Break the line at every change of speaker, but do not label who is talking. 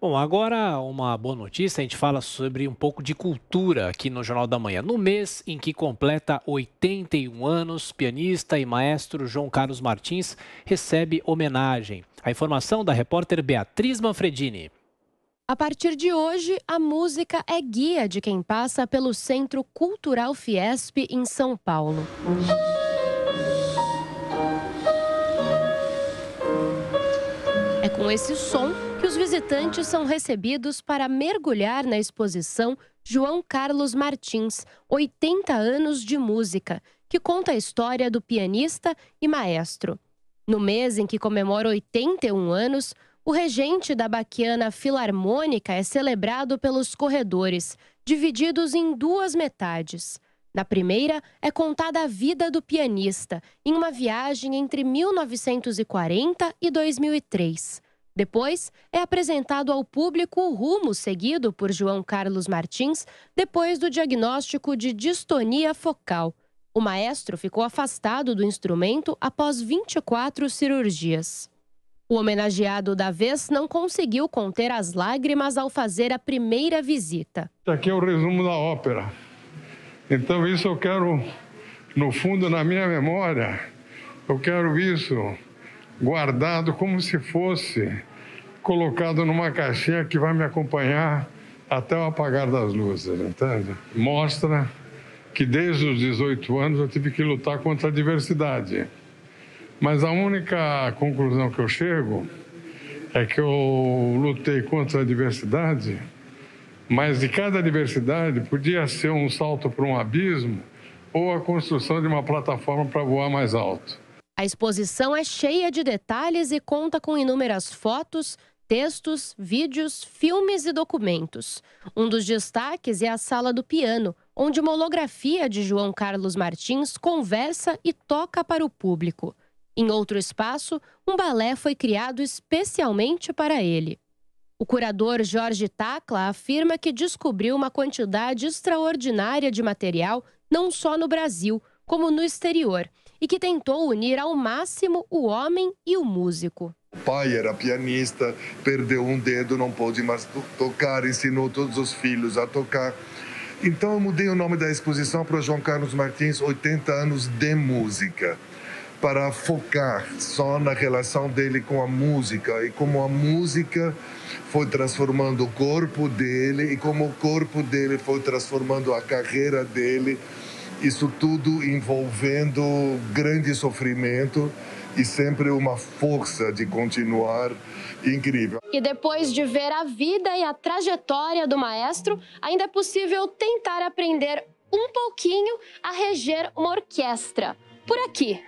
Bom, agora uma boa notícia, a gente fala sobre um pouco de cultura aqui no Jornal da Manhã. No mês em que completa 81 anos, pianista e maestro João Carlos Martins recebe homenagem. A informação da repórter Beatriz Manfredini.
A partir de hoje, a música é guia de quem passa pelo Centro Cultural Fiesp em São Paulo. É com esse som os visitantes são recebidos para mergulhar na exposição João Carlos Martins, 80 anos de música, que conta a história do pianista e maestro. No mês em que comemora 81 anos, o regente da Baquiana Filarmônica é celebrado pelos corredores, divididos em duas metades. Na primeira, é contada a vida do pianista, em uma viagem entre 1940 e 2003. Depois, é apresentado ao público o rumo seguido por João Carlos Martins depois do diagnóstico de distonia focal. O maestro ficou afastado do instrumento após 24 cirurgias. O homenageado da vez não conseguiu conter as lágrimas ao fazer a primeira visita.
Aqui é o resumo da ópera. Então, isso eu quero, no fundo, na minha memória, eu quero isso guardado como se fosse colocado numa caixinha que vai me acompanhar até o apagar das luzes, entende? Mostra que desde os 18 anos eu tive que lutar contra a diversidade. Mas a única conclusão que eu chego é que eu lutei contra a diversidade, mas de cada diversidade podia ser um salto para um abismo ou a construção de uma plataforma para voar mais alto.
A exposição é cheia de detalhes e conta com inúmeras fotos, textos, vídeos, filmes e documentos. Um dos destaques é a Sala do Piano, onde uma holografia de João Carlos Martins conversa e toca para o público. Em outro espaço, um balé foi criado especialmente para ele. O curador Jorge Tacla afirma que descobriu uma quantidade extraordinária de material não só no Brasil, como no exterior e que tentou unir ao máximo o homem e o músico.
O pai era pianista, perdeu um dedo, não pôde mais tocar, ensinou todos os filhos a tocar. Então eu mudei o nome da exposição para João Carlos Martins, 80 anos de música, para focar só na relação dele com a música e como a música foi transformando o corpo dele e como o corpo dele foi transformando a carreira dele isso tudo envolvendo grande sofrimento e sempre uma força de continuar incrível.
E depois de ver a vida e a trajetória do maestro, ainda é possível tentar aprender um pouquinho a reger uma orquestra. Por aqui.